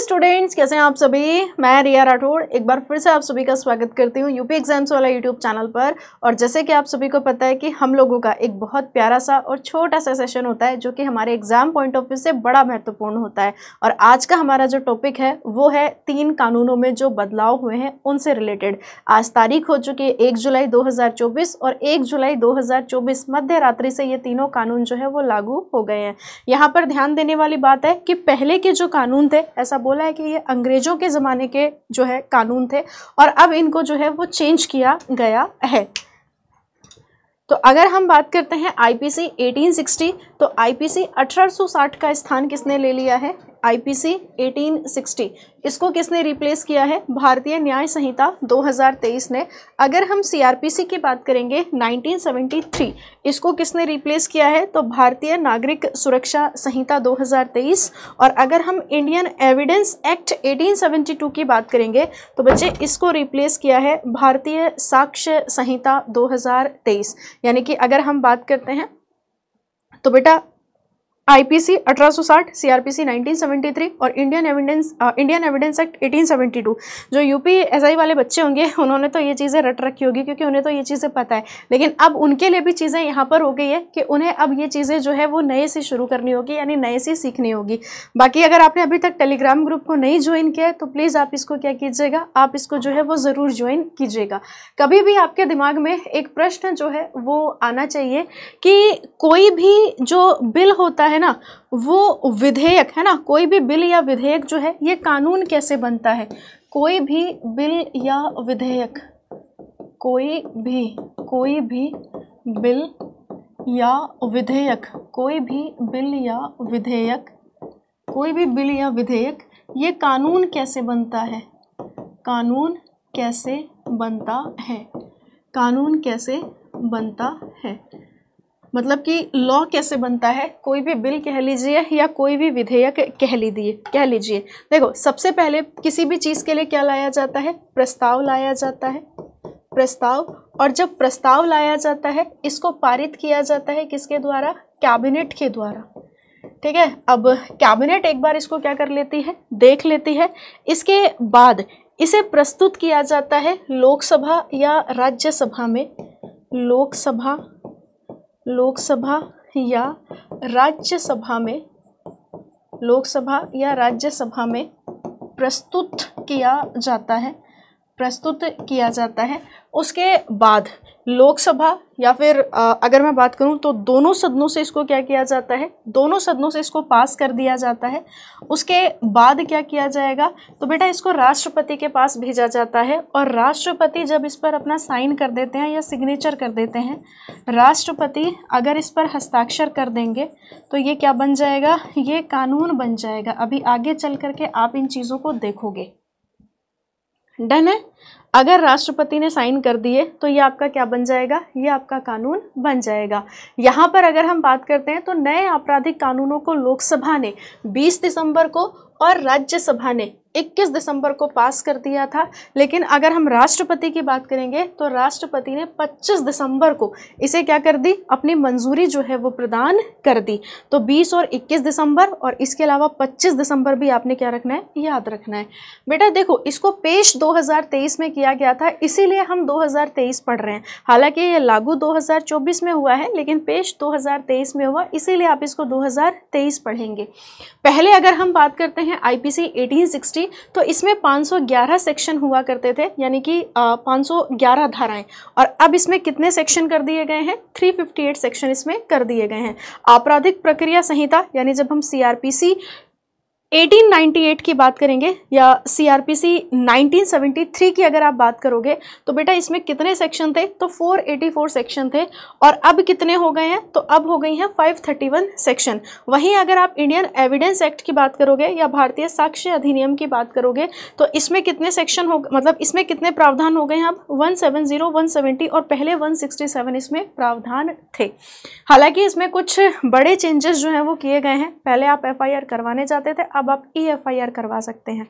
students कैसे हैं आप सभी मैं रिया राठौड़ एक बार फिर से आप सभी का स्वागत करती हूँ यूपी एग्जाम्स वाला यूट्यूब चैनल पर और जैसे कि आप सभी को पता है कि हम लोगों का एक बहुत प्यारा सा और छोटा सा सेशन होता है जो कि हमारे एग्जाम पॉइंट ऑफ व्यू से बड़ा महत्वपूर्ण होता है और आज का हमारा जो टॉपिक है वो है तीन कानूनों में जो बदलाव हुए हैं उनसे रिलेटेड आज तारीख हो चुकी है एक जुलाई दो और एक जुलाई दो मध्य रात्रि से ये तीनों कानून जो है वो लागू हो गए हैं यहाँ पर ध्यान देने वाली बात है कि पहले के जो कानून थे ऐसा बोला है कि ये अंग्रेज़ों के ज़माने के जो है कानून थे और अब इनको जो है वो चेंज किया गया है तो अगर हम बात करते हैं आईपीसी 1860 तो आईपीसी 1860 का स्थान किसने ले लिया है आईपीसी 1860 इसको किसने रिप्लेस किया है भारतीय न्याय संहिता 2023 ने अगर हम सीआरपीसी की बात करेंगे 1973 इसको किसने रिप्लेस किया है तो भारतीय नागरिक सुरक्षा संहिता 2023 और अगर हम इंडियन एविडेंस एक्ट 1872 की बात करेंगे तो बच्चे इसको रिप्लेस किया है भारतीय साक्ष्य संहिता दो यानी कि अगर हम बात करते हैं तो बेटा आईपीसी 1860, सीआरपीसी 1973 और Indian evidence Indian Evidence Act 1872 जो यूपी एसआई वाले बच्चे होंगे उन्होंने तो ये चीज़ें रट रखी होगी क्योंकि उन्हें तो ये चीज़ें पता है लेकिन अब उनके लिए भी चीज़ें यहाँ पर हो गई है कि उन्हें अब ये चीज़ें जो है वो नए से शुरू करनी होगी यानी नए से सीखनी होगी बाकी अगर आपने अभी तक टेलीग्राम ग्रुप को नहीं ज्वाइन किया है तो प्लीज़ आप इसको क्या कीजिएगा आप इसको जो है वो ज़रूर ज्वाइन कीजिएगा कभी भी आपके दिमाग में एक प्रश्न जो है वो आना चाहिए कि कोई भी जो बिल होता है है ना वो विधेयक है ना कोई भी बिल या विधेयक जो है ये कानून कैसे बनता है कोई भी बिल या विधेयक कोई भी कोई भी बिल या विधेयक कोई भी बिल या विधेयक कोई भी बिल या विधेयक ये कानून कैसे बनता है कानून कैसे बनता है कानून कैसे बनता है मतलब कि लॉ कैसे बनता है कोई भी बिल कह लीजिए या कोई भी विधेयक कह लीजिए कह लीजिए देखो सबसे पहले किसी भी चीज़ के लिए क्या लाया जाता है प्रस्ताव लाया जाता है प्रस्ताव और जब प्रस्ताव लाया जाता है इसको पारित किया जाता है किसके द्वारा कैबिनेट के द्वारा ठीक है अब कैबिनेट एक बार इसको क्या कर लेती है देख लेती है इसके बाद इसे प्रस्तुत किया जाता है लोकसभा या राज्यसभा में लोकसभा लोकसभा या राज्यसभा में लोकसभा या राज्यसभा में प्रस्तुत किया जाता है प्रस्तुत किया जाता है उसके बाद लोकसभा या फिर अगर मैं बात करूं तो दोनों सदनों से इसको क्या किया जाता है दोनों सदनों से इसको पास कर दिया जाता है उसके बाद क्या किया जाएगा तो बेटा इसको राष्ट्रपति के पास भेजा जाता है और राष्ट्रपति जब इस पर अपना साइन कर देते हैं या सिग्नेचर कर देते हैं राष्ट्रपति अगर इस पर हस्ताक्षर कर देंगे तो ये क्या बन जाएगा ये कानून बन जाएगा अभी आगे चल करके आप इन चीज़ों को देखोगे डन है अगर राष्ट्रपति ने साइन कर दिए तो ये आपका क्या बन जाएगा ये आपका कानून बन जाएगा यहाँ पर अगर हम बात करते हैं तो नए आपराधिक कानूनों को लोकसभा ने 20 दिसंबर को और राज्यसभा ने 21 दिसंबर को पास कर दिया था लेकिन अगर हम राष्ट्रपति की बात करेंगे तो राष्ट्रपति ने 25 दिसंबर को इसे क्या कर दी अपनी मंजूरी जो है वो प्रदान कर दी तो 20 और 21 दिसंबर और इसके अलावा 25 दिसंबर भी आपने क्या रखना है याद रखना है बेटा देखो इसको पेश 2023 में किया गया था इसीलिए हम 2023 पढ़ रहे हैं हालांकि ये लागू 2024 में हुआ है लेकिन पेश 2023 में हुआ इसीलिए आप इसको 2023 पढ़ेंगे पहले अगर हम बात करते हैं आई पी तो इसमें 511 सेक्शन हुआ करते थे यानी कि 511 धाराएं और अब इसमें कितने सेक्शन कर दिए गए हैं 358 सेक्शन इसमें कर दिए गए हैं आपराधिक प्रक्रिया संहिता यानी जब हम सी 1898 की बात करेंगे या C R P C nineteen की अगर आप बात करोगे तो बेटा इसमें कितने सेक्शन थे तो 484 सेक्शन थे और अब कितने हो गए हैं तो अब हो गई हैं 531 सेक्शन वहीं अगर आप इंडियन एविडेंस एक्ट की बात करोगे या भारतीय साक्ष्य अधिनियम की बात करोगे तो इसमें कितने सेक्शन हो मतलब इसमें कितने प्रावधान हो गए हैं अब वन सेवन और पहले वन इसमें प्रावधान थे हालाँकि इसमें कुछ बड़े चेंजेस जो हैं वो किए गए हैं पहले आप एफ करवाने जाते थे अब आप ई एफ आई आर करवा सकते हैं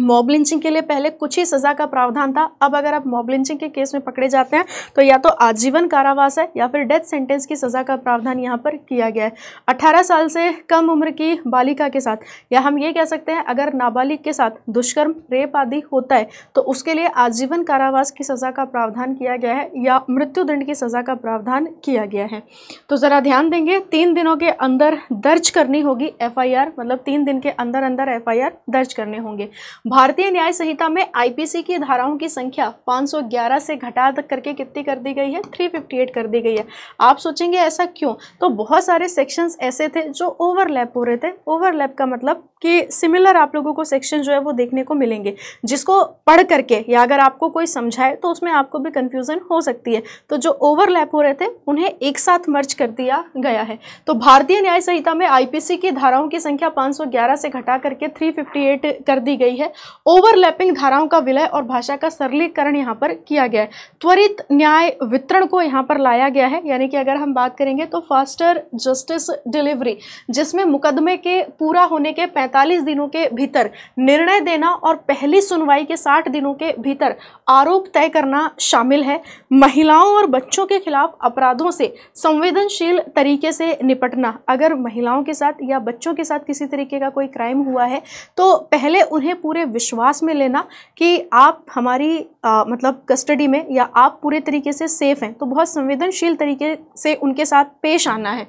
मॉब लिंचिंग के लिए पहले कुछ ही सज़ा का प्रावधान था अब अगर आप मॉब लिंचिंग के केस में पकड़े जाते हैं तो या तो आजीवन कारावास है या फिर डेथ सेंटेंस की सज़ा का प्रावधान यहाँ पर किया गया है 18 साल से कम उम्र की बालिका के साथ या हम ये कह सकते हैं अगर नाबालिग के साथ दुष्कर्म रेप आदि होता है तो उसके लिए आजीवन कारावास की सज़ा का प्रावधान किया गया है या मृत्युदंड की सज़ा का प्रावधान किया गया है तो ज़रा ध्यान देंगे तीन दिनों के अंदर दर्ज करनी होगी एफ मतलब तीन दिन के अंदर अंदर एफ दर्ज करने होंगे भारतीय न्याय संहिता में आईपीसी की धाराओं की संख्या 511 से घटा करके कितनी कर दी गई है 358 कर दी गई है आप सोचेंगे ऐसा क्यों तो बहुत सारे सेक्शंस ऐसे थे जो ओवरलैप हो रहे थे ओवरलैप का मतलब कि सिमिलर आप लोगों को सेक्शन जो है वो देखने को मिलेंगे जिसको पढ़ करके या अगर आपको कोई समझाए तो उसमें आपको भी कन्फ्यूज़न हो सकती है तो जो ओवरलैप हो रहे थे उन्हें एक साथ मर्ज कर दिया गया है तो भारतीय न्याय संहिता में आईपीसी की धाराओं की संख्या 511 से घटा करके 358 कर दी गई है ओवरलैपिंग धाराओं का विलय और भाषा का सरलीकरण यहाँ पर किया गया है त्वरित न्याय वितरण को यहाँ पर लाया गया है यानी कि अगर हम बात करेंगे तो फास्टर जस्टिस डिलीवरी जिसमें मुकदमे के पूरा होने के 45 दिनों के भीतर निर्णय देना और पहली सुनवाई के 60 दिनों के भीतर आरोप तय करना शामिल है महिलाओं और बच्चों के खिलाफ अपराधों से संवेदनशील तरीके से निपटना अगर महिलाओं के साथ या बच्चों के साथ किसी तरीके का कोई क्राइम हुआ है तो पहले उन्हें पूरे हमें विश्वास में लेना कि आप हमारी आ, मतलब कस्टडी में या आप पूरे तरीके से सेफ़ हैं तो बहुत संवेदनशील तरीके से उनके साथ पेश आना है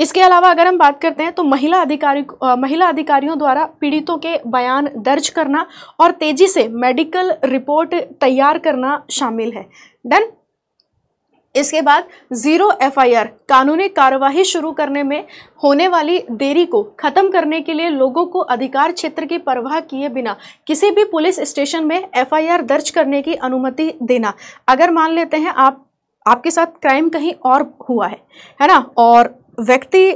इसके अलावा अगर हम बात करते हैं तो महिला अधिकारी आ, महिला अधिकारियों द्वारा पीड़ितों के बयान दर्ज करना और तेज़ी से मेडिकल रिपोर्ट तैयार करना शामिल है डन इसके बाद ज़ीरो एफआईआर कानूनी कार्यवाही शुरू करने में होने वाली देरी को ख़त्म करने के लिए लोगों को अधिकार क्षेत्र की परवाह किए बिना किसी भी पुलिस स्टेशन में एफआईआर दर्ज करने की अनुमति देना अगर मान लेते हैं आप आपके साथ क्राइम कहीं और हुआ है है ना और व्यक्ति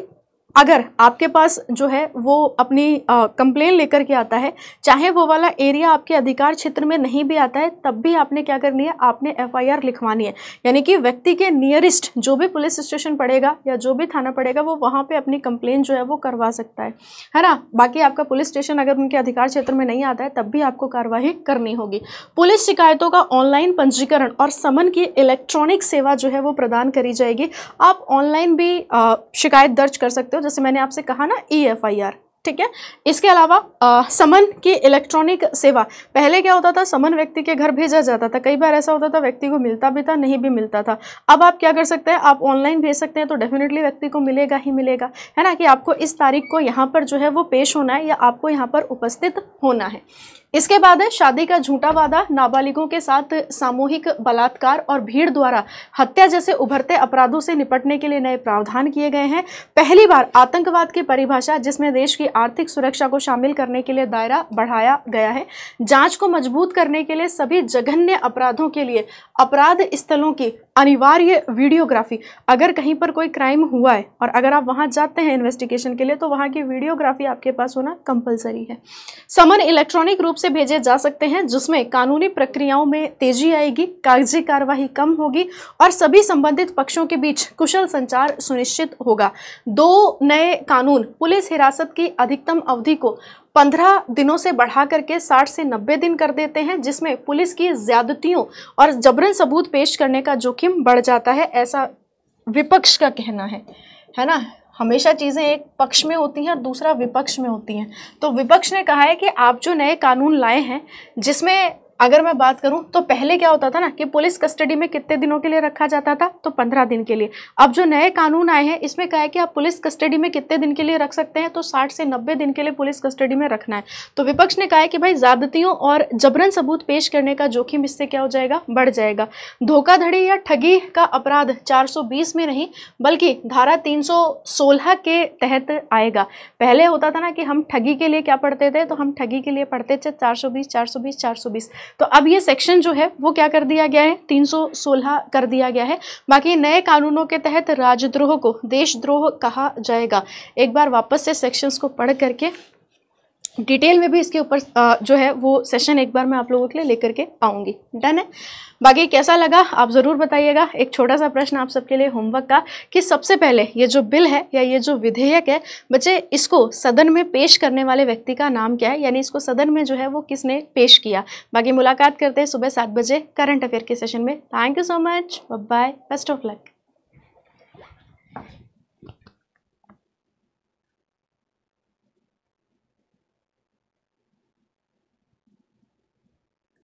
अगर आपके पास जो है वो अपनी कंप्लेन लेकर के आता है चाहे वो वाला एरिया आपके अधिकार क्षेत्र में नहीं भी आता है तब भी आपने क्या करनी है आपने एफआईआर लिखवानी है यानी कि व्यक्ति के नियरेस्ट जो भी पुलिस स्टेशन पड़ेगा या जो भी थाना पड़ेगा वो वहाँ पर अपनी कंप्लेन जो है वो करवा सकता है है ना बाकी आपका पुलिस स्टेशन अगर उनके अधिकार क्षेत्र में नहीं आता है तब भी आपको कार्यवाही करनी होगी पुलिस शिकायतों का ऑनलाइन पंजीकरण और समन की इलेक्ट्रॉनिक सेवा जो है वो प्रदान करी जाएगी आप ऑनलाइन भी शिकायत दर्ज कर सकते हो जैसे मैंने आपसे कहा ना ई एफ आई आर ठीक है इसके अलावा आ, समन की इलेक्ट्रॉनिक सेवा पहले क्या होता था समन व्यक्ति के घर भेजा जाता था कई बार ऐसा होता था व्यक्ति को मिलता भी था नहीं भी मिलता था अब आप क्या कर सकते हैं आप ऑनलाइन भेज सकते हैं तो डेफिनेटली व्यक्ति को मिलेगा ही मिलेगा है ना कि आपको इस तारीख को यहाँ पर जो है वो पेश होना है या आपको यहाँ पर उपस्थित होना है इसके बाद है शादी का झूठा वादा नाबालिगों के साथ सामूहिक बलात्कार और भीड़ द्वारा हत्या जैसे उभरते अपराधों से निपटने के लिए नए प्रावधान किए गए हैं पहली बार आतंकवाद की परिभाषा जिसमें देश की आर्थिक सुरक्षा को शामिल करने के लिए दायरा बढ़ाया गया है जांच को मजबूत करने के लिए सभी जघन्य अपराधों के लिए अपराध स्थलों की अनिवार्य वीडियोग्राफी अगर कहीं पर कोई क्राइम हुआ है और अगर आप वहाँ जाते हैं इन्वेस्टिगेशन के लिए तो वहाँ की वीडियोग्राफी आपके पास होना कंपलसरी है समन इलेक्ट्रॉनिक रूप से भेजे जा सकते हैं जिसमें कानूनी प्रक्रियाओं में तेजी आएगी कागजी कार्यवाही कम होगी और सभी संबंधित पक्षों के बीच कुशल संचार सुनिश्चित होगा दो नए कानून पुलिस हिरासत की अधिकतम अवधि को पंद्रह दिनों से बढ़ा करके साठ से नब्बे दिन कर देते हैं जिसमें पुलिस की ज्यादतियों और जबरन सबूत पेश करने का जोखिम बढ़ जाता है ऐसा विपक्ष का कहना है है ना हमेशा चीज़ें एक पक्ष में होती हैं और दूसरा विपक्ष में होती हैं तो विपक्ष ने कहा है कि आप जो नए कानून लाए हैं जिसमें अगर मैं बात करूं तो पहले क्या होता था ना कि पुलिस कस्टडी में कितने दिनों के लिए रखा जाता था तो पंद्रह दिन के लिए अब जो नए कानून आए हैं इसमें कहा है कि आप पुलिस कस्टडी में कितने दिन के लिए रख सकते हैं तो साठ से नब्बे दिन के लिए पुलिस कस्टडी में रखना है तो विपक्ष ने कहा है कि भाई ज्यादतियों और जबरन सबूत पेश करने का जोखिम इससे क्या हो जाएगा बढ़ जाएगा धोखाधड़ी या ठगी का अपराध चार में नहीं बल्कि धारा तीन के तहत आएगा पहले होता था ना कि हम ठगी के लिए क्या पढ़ते थे तो हम ठगी के लिए पढ़ते थे चार सौ बीस तो अब ये सेक्शन जो है वो क्या कर दिया गया है 316 कर दिया गया है बाकी नए कानूनों के तहत राजद्रोह को देशद्रोह कहा जाएगा एक बार वापस से सेक्शंस को पढ़ करके डिटेल में भी इसके ऊपर जो है वो सेशन एक बार मैं आप लोगों के लिए लेकर के आऊँगी डन है बाकी कैसा लगा आप ज़रूर बताइएगा एक छोटा सा प्रश्न आप सबके लिए होमवर्क का कि सबसे पहले ये जो बिल है या ये जो विधेयक है बच्चे इसको सदन में पेश करने वाले व्यक्ति का नाम क्या है यानी इसको सदन में जो है वो किसने पेश किया बाकी मुलाकात करते हैं सुबह सात बजे करंट अफेयर के सेशन में thank you so much bye best of luck